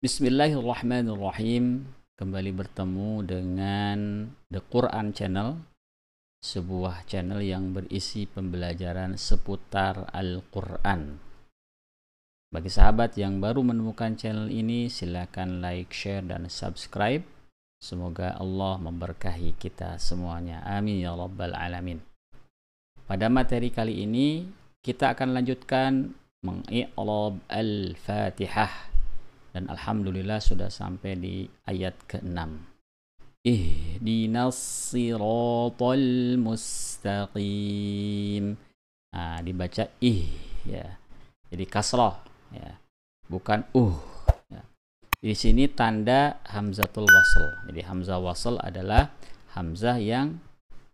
Bismillahirrahmanirrahim. Kembali bertemu dengan The Quran Channel, sebuah channel yang berisi pembelajaran seputar Al-Quran. Bagi sahabat yang baru menemukan channel ini, silakan like, share, dan subscribe. Semoga Allah memberkahi kita semuanya. Amin ya Rabbal 'Alamin. Pada materi kali ini, kita akan lanjutkan mengi'rab Al-Fatihah dan alhamdulillah sudah sampai di ayat ke-6 ihdinas siratal mustaqim nah dibaca ih ya jadi kasrah ya bukan uh ya. di sini tanda hamzatul wasl jadi hamzah wasl adalah hamzah yang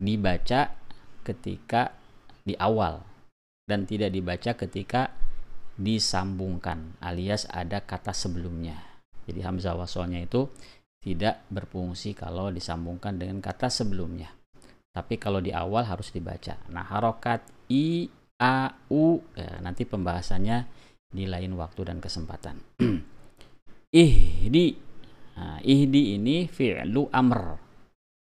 dibaca ketika di awal dan tidak dibaca ketika disambungkan alias ada kata sebelumnya. Jadi hamzah wasolnya itu tidak berfungsi kalau disambungkan dengan kata sebelumnya. Tapi kalau di awal harus dibaca. Nah, harokat i a u ya, nanti pembahasannya di lain waktu dan kesempatan. ihdi. Nah, ihdi ini fi'lu amr.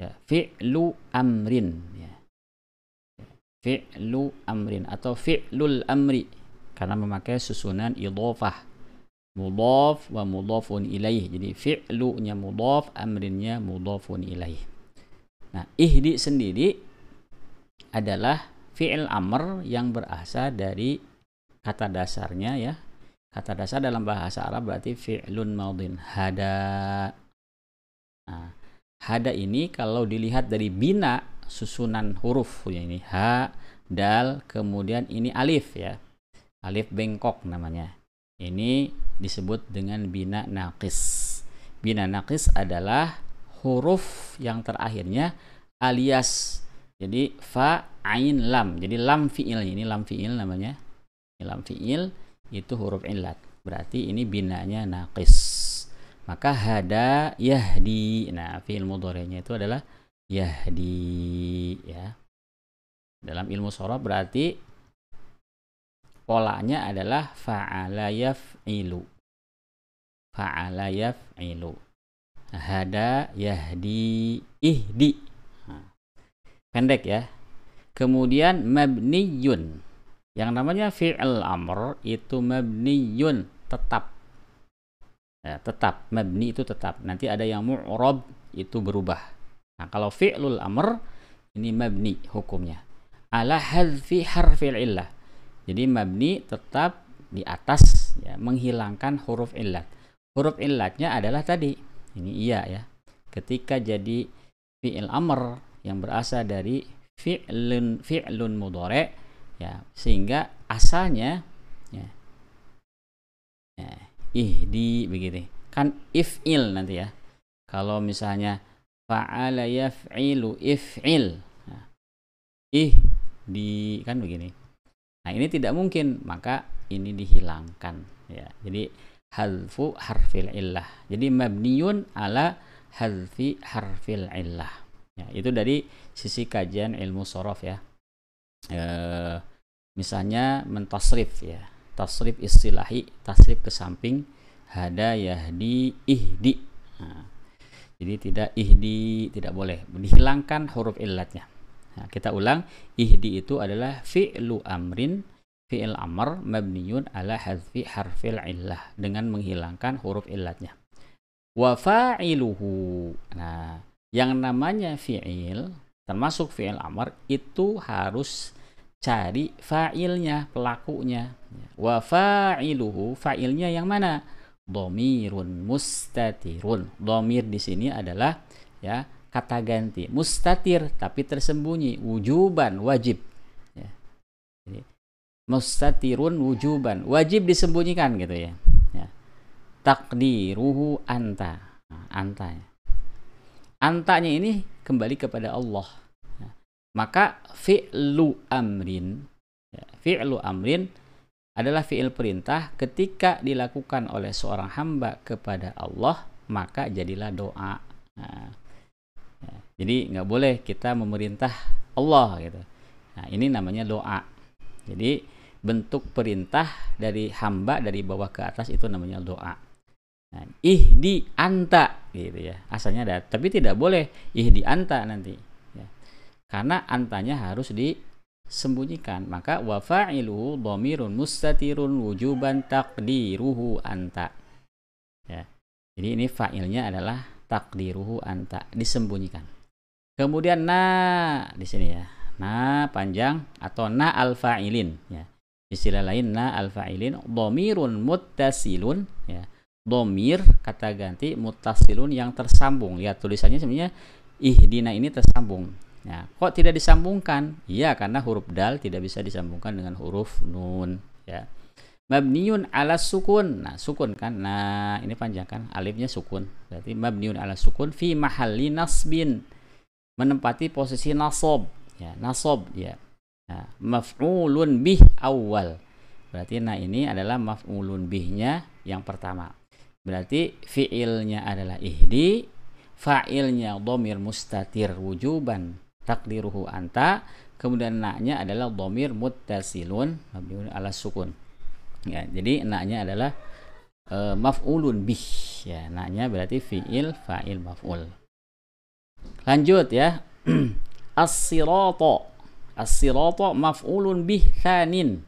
Ya, fi'lu amrin ya. Fi'lu amrin atau fi'lul amri karena memakai susunan idhofah mudhof wa mudhofun ilaih jadi fi'lunya mudhof amrinnya mudhofun ilaih nah ihdi sendiri adalah fi'il amr yang berasal dari kata dasarnya ya kata dasar dalam bahasa Arab berarti fi'lun maudin hada nah, hada ini kalau dilihat dari bina susunan huruf ya ini ha dal kemudian ini alif ya alif bengkok namanya. Ini disebut dengan bina naqis. Bina naqis adalah huruf yang terakhirnya alias. Jadi fa ain lam. Jadi lam fiil ini lam fiil namanya. Ini lam fiil itu huruf ilat. Berarti ini binanya naqis. Maka hada yahdi. Nah, fiil mudhari'nya itu adalah yahdi ya. Dalam ilmu sorot berarti polanya adalah fa'ala yaf'ilu. Fa'ala yaf'ilu. Hada yahdi ihdi. pendek ya. Kemudian mabniyun. Yang namanya fi'il amr itu mabniyun, tetap. Ya, tetap, mabni itu tetap. Nanti ada yang mu'rab itu berubah. Nah, kalau fi'lul amr ini mabni hukumnya. Ala hadfi harfil illah jadi mabni tetap di atas ya, menghilangkan huruf illat. Huruf illatnya adalah tadi. Ini iya ya. Ketika jadi fi'il amr yang berasal dari fi'lun fi'lun mudhari ya, sehingga asalnya ya. ya ihdi begini. Kan if'il nanti ya. Kalau misalnya fa'ala yaf'ilu if'il. Nah, ih di kan begini Nah, ini tidak mungkin, maka ini dihilangkan ya. Jadi halfu harfil illah. Jadi mabniun ala halfi harfil illah. Ya, itu dari sisi kajian ilmu sorof ya. E, misalnya mentasrif ya. Tasrif istilahi, tasrif ke samping hada yahdi ihdi. Nah, jadi tidak ihdi tidak boleh dihilangkan huruf illatnya. Nah, kita ulang, ihdi itu adalah fi'lu amrin, fi'il amr mabniyun ala hazfi harfil illah dengan menghilangkan huruf illatnya. Wa fa'iluhu. Nah, yang namanya fi'il termasuk fi'il amr itu harus cari fa'ilnya, pelakunya. Wa fa'iluhu, fa'ilnya yang mana? Domirun mustatirun. Domir di sini adalah ya kata ganti mustatir tapi tersembunyi wujuban wajib ya. Jadi, mustatirun wujuban wajib disembunyikan gitu ya, ya. takdiruhu anta nah, anta ya. antanya ini kembali kepada Allah ya. maka fi'lu amrin ya. fi'lu amrin adalah fi'il perintah ketika dilakukan oleh seorang hamba kepada Allah maka jadilah doa jadi nggak boleh kita memerintah Allah gitu. Nah, ini namanya doa. Jadi bentuk perintah dari hamba dari bawah ke atas itu namanya doa. Nah, ih di anta gitu ya. Asalnya ada, tapi tidak boleh ih di anta nanti. Ya. Karena antanya harus disembunyikan. Maka wafailu domirun mustatirun wujuban takdiruhu anta. Ya. Jadi ini fa'ilnya adalah takdiruhu anta, disembunyikan. Kemudian na di sini ya. Na panjang atau na alfa'ilin ilin ya. Istilah lain na alfa'ilin ilin dhamirun muttasilun ya. Domir kata ganti mutasilun yang tersambung. ya tulisannya sebenarnya ihdina ini tersambung. Ya, kok tidak disambungkan? ya karena huruf dal tidak bisa disambungkan dengan huruf nun, ya. Mabniun ala sukun. Nah, sukun kan. Nah, ini panjang kan? Alifnya sukun. Berarti mabniun ala sukun fi mahalli nasbin menempati posisi nasob ya nasob ya nah, maf'ulun bih awal berarti nah ini adalah maf'ulun bihnya yang pertama berarti fi'ilnya adalah ihdi fa'ilnya domir mustatir wujuban takdiruhu anta kemudian naknya adalah domir mutasilun ala sukun ya jadi naknya adalah uh, maf'ulun bih ya naknya berarti fi'il fa'il maf'ul Lanjut ya. As-sirata. As-sirata maf'ulun bih thanin.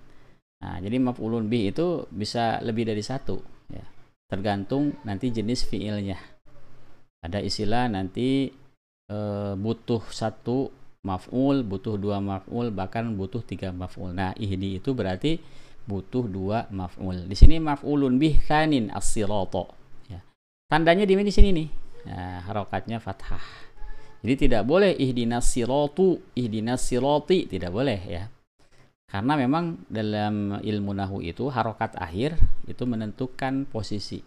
Nah, jadi maf'ulun bih itu bisa lebih dari satu ya. Tergantung nanti jenis fiilnya. Ada istilah nanti e, butuh satu maf'ul, butuh dua maf'ul, bahkan butuh tiga maf'ul. Nah, ihdi itu berarti butuh dua maf'ul. Di sini maf'ulun bih thanin as-sirata. Ya. Tandanya di, di sini nih. Nah, harokatnya fathah. Jadi tidak boleh ihdinas siratu, ihdinas siroti, tidak boleh ya. Karena memang dalam ilmu nahu itu harokat akhir itu menentukan posisi.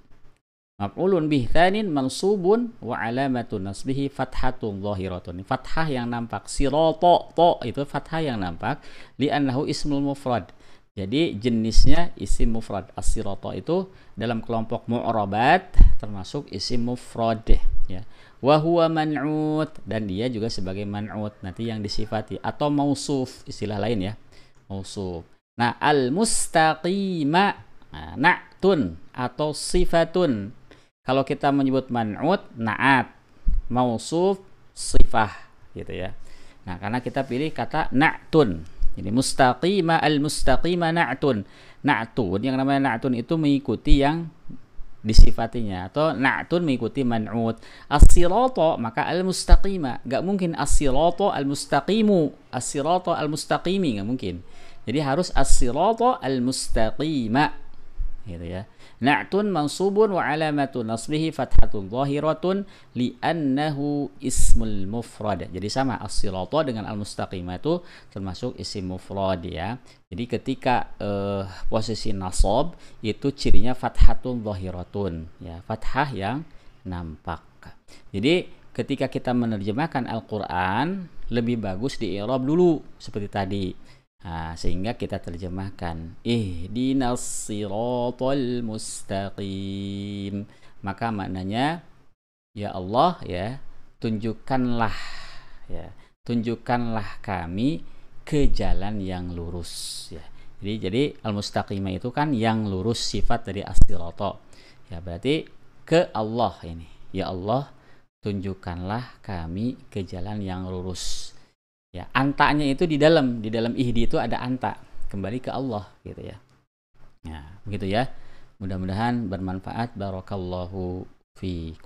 Maf'ulun bih mansubun wa alamatu nasbihi fathatun zahiratun. Fathah yang nampak siroto to itu fathah yang nampak li'annahu ismul mufrad. Jadi jenisnya isim mufrad. as siroto itu dalam kelompok mu'rabat termasuk isim mufrad ya wahwa man'ut dan dia juga sebagai man'ut nanti yang disifati atau mausuf istilah lain ya mausuf nah al mustaqima nah, na'tun atau sifatun kalau kita menyebut man'ut na'at mausuf sifah gitu ya nah karena kita pilih kata na'tun jadi mustaqima al mustaqima na'tun na'tun yang namanya na'tun itu mengikuti yang disifatinya atau na'tun mengikuti man'ut as-sirata maka al-mustaqima gak mungkin as-sirata al-mustaqimu as-sirata al-mustaqimi gak mungkin jadi harus as-sirata al-mustaqima gitu ya. Na'tun mansubun wa alamatu nasbihi fathatun zahiratun li'annahu ismul mufrad. Jadi sama as-sirata dengan al-mustaqimah itu termasuk isim mufrad ya. Jadi ketika uh, posisi nasab itu cirinya fathatun zahiratun ya, fathah yang nampak. Jadi ketika kita menerjemahkan Al-Qur'an lebih bagus di i'rab dulu seperti tadi. Nah, sehingga kita terjemahkan ih dinasiratul mustaqim. Maka maknanya ya Allah ya, tunjukkanlah ya, tunjukkanlah kami ke jalan yang lurus ya. Jadi jadi al-mustaqimah itu kan yang lurus sifat dari as Ya, berarti ke Allah ini. Ya Allah, tunjukkanlah kami ke jalan yang lurus ya antanya itu di dalam di dalam ihdi itu ada anta kembali ke Allah gitu ya nah begitu ya mudah-mudahan bermanfaat barokallahu fi